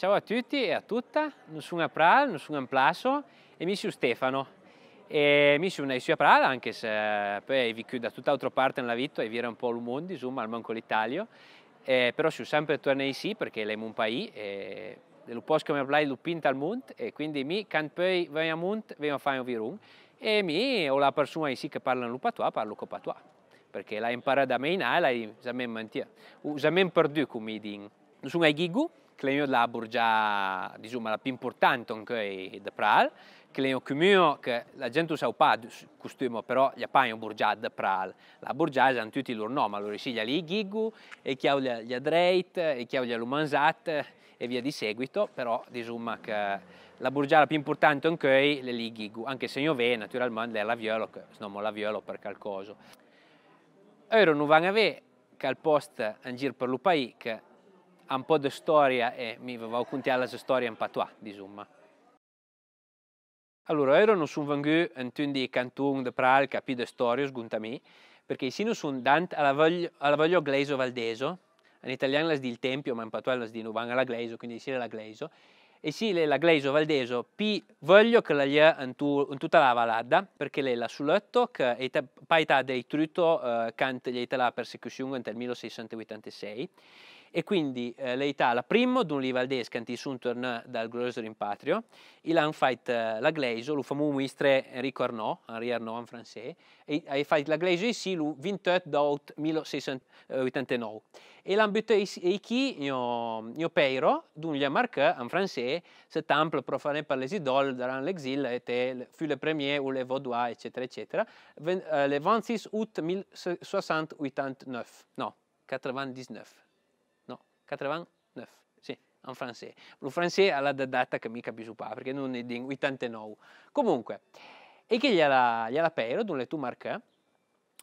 Ciao a tutti e a tutta, non sono Apral, non sono Amplasso e mi sono Stefano. E mi sono nato a Pral, anche se eh, poi vivo da tutt'altra parte nella vita e vivo un po' il mondo, insomma, al manco l'Italia. Eh, però sono sempre tornato qui perché è un paese e lo posso come parlare lo pinta al mondo e quindi mi, quando poi vengo a mondo, vengo a fare un virun e mi ho la persona qui che parla in patois, parlo con patois perché l'ha imparato a me e l'ha già mentita, ho già perduto come dico. Non sono a Ghigu, kleino la burgia diciamo la più importante anche da pral kleino cumio che la gente sa pa costumo però gli appaio burgia di pral la burgia è tutti i loro nome allora si gli gigu e chi ha gli adreit e chi ha gli lumanzat e via di seguito però diciamo che la burgia più importante anche è le ligigu anche se io ve naturalmente è la viola che non la viola per qualcosa ora non vanno a vedere che al posto in giro per il paese un po' di storia e mi aveva contato la storia in patois, insomma. Allora, ero non sono venuto in un di canton de Pral, capì di storia, sguntami, perché sino sono dant alla voglio, alla valdeso, in italiano la il tempio, ma in patois la di Nuvan alla gleso, quindi sì la gleso, e sì la gleso valdeso, pi voglio che la lia in, tu, in tutta la valada, perché lei la sull'otto, che è paità dei trutto, eh, cant gli la persecuzione nel 1686, e quindi eh, l'Eitala primo d'un Livaldese cantisunturn dal glorioso rimpatrio, il han fait eh, la glaise, lo famu mistre Enrico Arnaud, Henri Arnaud in francese, e ha fait la glaise ici il 28 d'août 1689. E l'han butté ici, io, io peiro, d'un gli marqué in francese, se temple profané per les idoles durant l'exil, et fut le premier ou le vaudois, eccetera, eccetera, euh, le 26 août 1689, no, 99. 89. Sì, en français. Le francese ha la data che mica bisupà, perché non è di 89. Comunque, e che gliela, gliela però, dunque tu marca,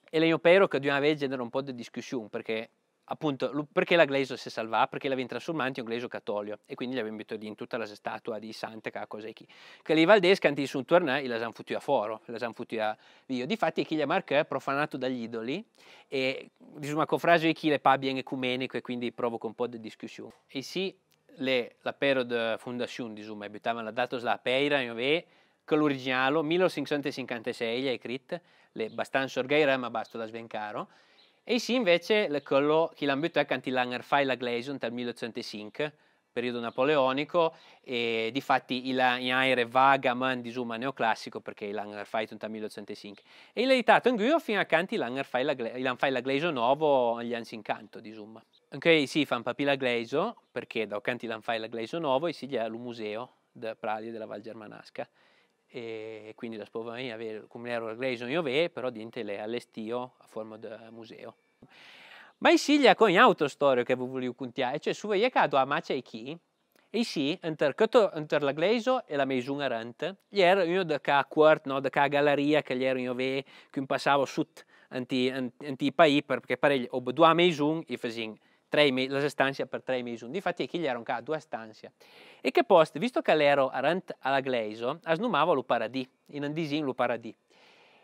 e l'ho però che di una vez genera un po' di discussione, perché appunto perché la Glaze si salva? Perché la trasformato in un Glaze cattolico e quindi gli avevano in tutta la statua di Santa che cosa è chi. Che le Valdesche hanno su un torneo e la hanno a foro, la hanno a vio. Difatti chi gli ha profanato dagli idoli e diciamo con frase chi le pa bien ecumenico e quindi provoca un po' di discussione. E sì, le, la periodo fondazione diciamo, abitava la data la peira in ve che l'originale 1556 gli ha scritto, le abbastanza orgaira ma basta la svencaro, e sì, invece è quello che l'ambito è cantilanger fai la glaison dal 1805, periodo napoleonico, e difatti il aere vaga man disuma neoclassico perché il langer fai dal 1805. E il editato in guio fino a canti langer fai la, fai la glaison nuovo agli anzi incanto disuma. Anche sì, fa un papilla glaison perché da canti lan fai la glaison nuovo e si dia al museo del Pradio della Val Germanasca e quindi da sprovani avere come ero Gleison io ve, però dintele all'estio a forma di museo. Ma i siglia con auto storia che avevo voluto contare, cioè su veicato a Macia e chi, e sì, inter la Gleiso e la Maison Arant, gli ero io da ca quart, no, da ca galleria che gli ero io ve, che passavo sut anti, anti, anti paì, perché pareglio, ob due Maison e fasin la stanza per tre mesi. Difatti, chi gli era un due stanze. E che post, visto che l'ero arant alla gleiso, asnumava lo paradì, in andisin lo paradì.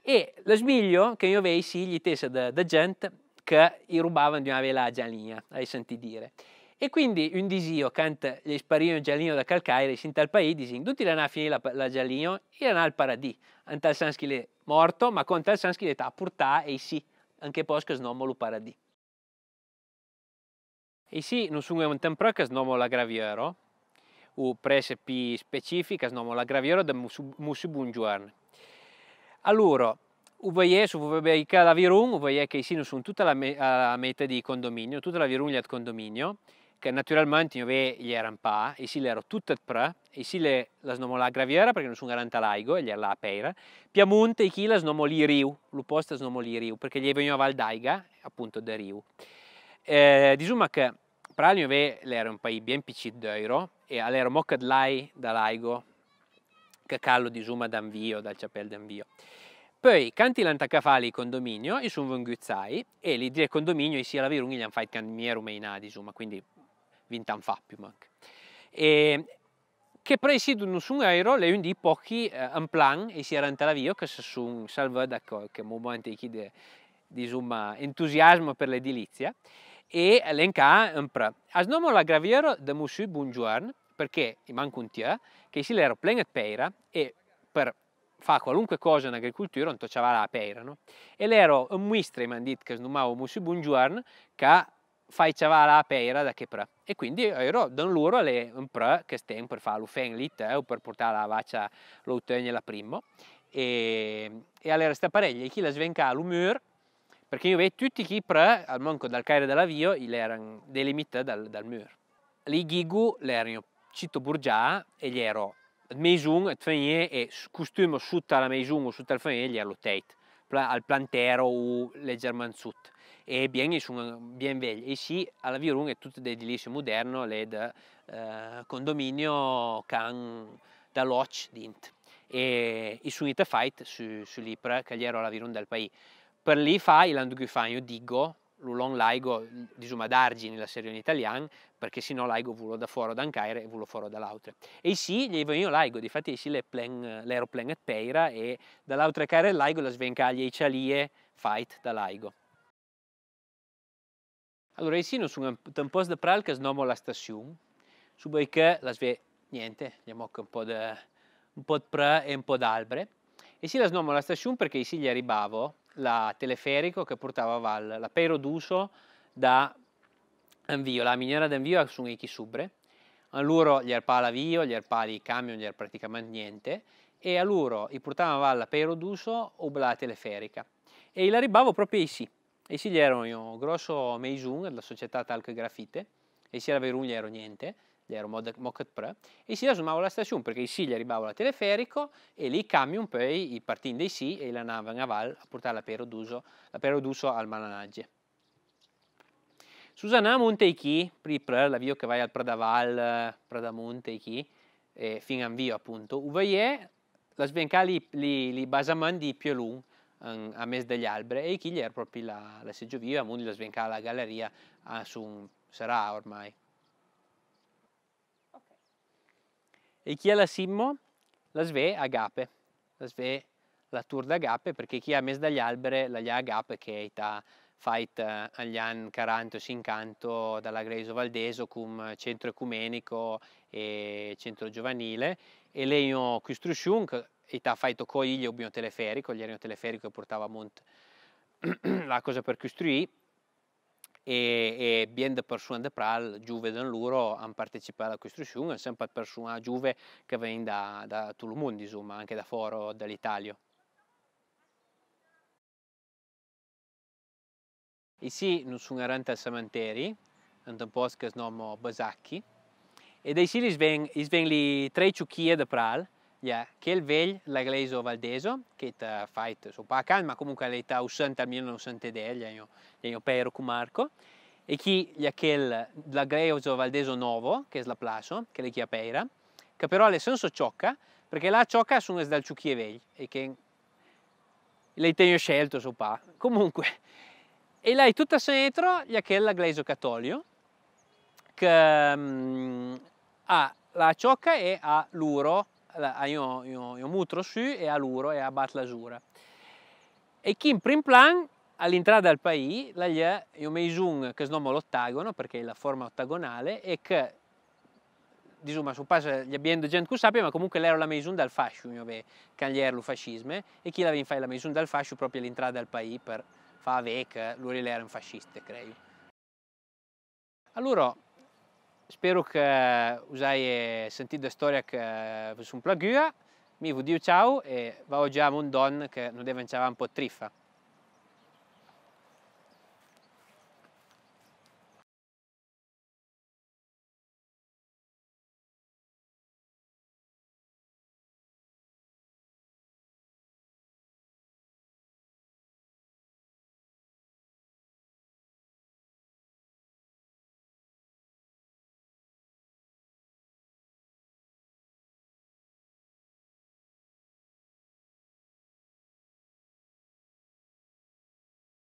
E lo smiglio che io vesi gli tese da, da gente che gli rubavano di una vela a Gialigna, ai senti dire. E quindi un disio canta gli sparino giallino da calcaire, sin tal paese, disin, tutti l'hanno finito la, la giallino, e l'hanno al paradì. Antal sanschile morto, ma con tal sanschile ta purtà e sì, anche posca snommo lo paradì. Ici nous sommes un tempo che si chiama la graviera, o prese più specifica si chiama la graviera di Mussi Buongiorno. Allora, vedete, se voi vedete la Virun, vedete che ici sono tutta la, la metà di condominio, tutta la Virun è di condominio, che naturalmente io vedo gli erano pa, ici le ero tutte pre, ici le, la snomo la graviera perché non sono garanta laigo, gli era la peira, Piamonte, qui la snomo li riu, l'opposta snomo li riu, perché gli veniva Valdaiga, appunto da riu. Eh, diciamo Pravljiv je l'era un paese ben piccolo e all'era mocca d'lai dall'aigo che callo di Zuma d'Anvio, dal Ciapel d'Anvio. Poi, canti l'antacafali condominio, i sono venguzzai, e li dire condominio, i sia la virunghi gli hanno fatto canmiero meinadi, insomma, quindi vintan fa più manca. E che presiedono su un aereo, le un di pochi eh, un plan, e si erano talavio, che sono salvati da qualche momento di, di insomma, entusiasmo per l'edilizia e elenca un pre. As nomo la graviera de Monsieur Bonjourne, perché mi manca un tia, che si l'ero plenet peira e per fa qualunque cosa in agricoltura non tocciava la peira, no? E l'ero un mistre, mi hanno detto, che snomavo Monsieur Bonjourne, che faceva la peira da che pre. E quindi ero da loro le un pre che stiamo per fare l'ufen lì, eh, o per portare la vaccia l'autunno la prima. E, e allora sta pareglia, chi la svenca l'umore, perché io vedo tutti chi pre, eh, al manco dal caire dell'avvio, i erano delimitati dal, dal muro. Lì gigu l'erano cito burgià e gli ero maison e tfenie e costume sutta la maison o sotto il fenie gli ero tate, al plantero o leggermente sotto. E bien, sono ben vegli. E sì, alla Virung è tutto edilizio moderno, l'ed eh, condominio can da Loch dint. E, e sono fight su, su Lipra, eh, che gli ero alla Virung del paese. Per lì fa il Landgrufan, io dico, l'ulon laigo di Zuma d'Argi nella serie in italiano, perché se no laigo vulo da fuori da d'Ancaire e vulo fuori dall'altra. E sì, gli io laigo, di fatti sì l'aeroplan et peira e dall'altra cara laigo la svencaglia i cialie fight da laigo. Allora, sì, non sono un po' da pral che snomo la stazione, su che la sve niente, andiamo un po' di un po' di pra e un po' d'albre. E sì, la snomo la stazione perché sì gli arrivavo, la teleferico che portava a Val la Peroduso da Anvio, la miniera d'Anvio è su Subre. a loro gli arpa l'avio, gli arpa i camion, gli arpa praticamente niente, e a loro i portava a Val la Peroduso o la teleferica. E la ribavo proprio i sì, e sì gli erano un grosso meisun della società Talco e Grafite, e sì era Verun gli ero niente, gli Aeromocket Pre, e si rasumava la stazione perché i si gli arrivava la teleferico e lì i camion poi partì dai si e la nave a navale a portare la pera d'uso Peroduso al Malanagge. Susanna Monteichi, per l'avvio che vai al Pradaval, Pradamonte chi, eh, fin anvio appunto, uvaie la sbencali li, li di Piolun a mezzo degli alberi e chi gli era proprio la, la seggio viva, la sbencala la galleria, a, su, sarà ormai Okay. E chi è la Simmo? La Sve Agape. La Sve la Tour d'Agape perché chi ha mes dagli alberi la gli Agape che è ta fight eh, agli anni 40 e 50 dalla Greiso Valdeso cum centro ecumenico e centro giovanile e legno Quistrusciunc e ta fight con gli teleferico, gli teleferico che portava a monte la cosa per costruire e, e bien de persone de pral, Juve dan luro hanno partecipato a questa uscione, sempre persone Juve che vengono da, da tutto il mondo, insomma, anche da foro dall'Italia. E sì, non sono arrivato al cementeri, in un posto che si chiama Basacchi, e da lì vengono tre ciucchie de pral, ja, Kjell Vell, l'Agleso Valdeso, che ta fight su Pacan, ma comunque l'età usante almeno non usante degli, io, io per Marco, e chi gli Kjell, l'Agleso Valdeso Novo, che è la Plaso, che le chia Peira, che però il senso ciocca, perché la ciocca sono dal Ciucchie Vell, e che le tengo scelto su Pa. Comunque, e lei tutta dentro gli Kjell l'Agleso cattolio, che um, ha la ciocca e ha l'uro a yon, yon, yon mutro su e a l'uro e a Batlajura. E chi in prim plan all'entrata del paese, là c'è un meisun che si l'ottagono, perché è la forma ottagonale, e che, diciamo, su pace gli abbiamo gente che sappia, ma comunque era la meisun del fascio, che era il fascismo, e chi l'aveva fatto la meisun del fascio proprio all'entrata del paese per fare che lui era un fascista, credo. Allora, Spero che usai sentito la storia che vi sono piaciuta. Mi vi dico ciao e vi oggi a un don che non deve un po' triffa.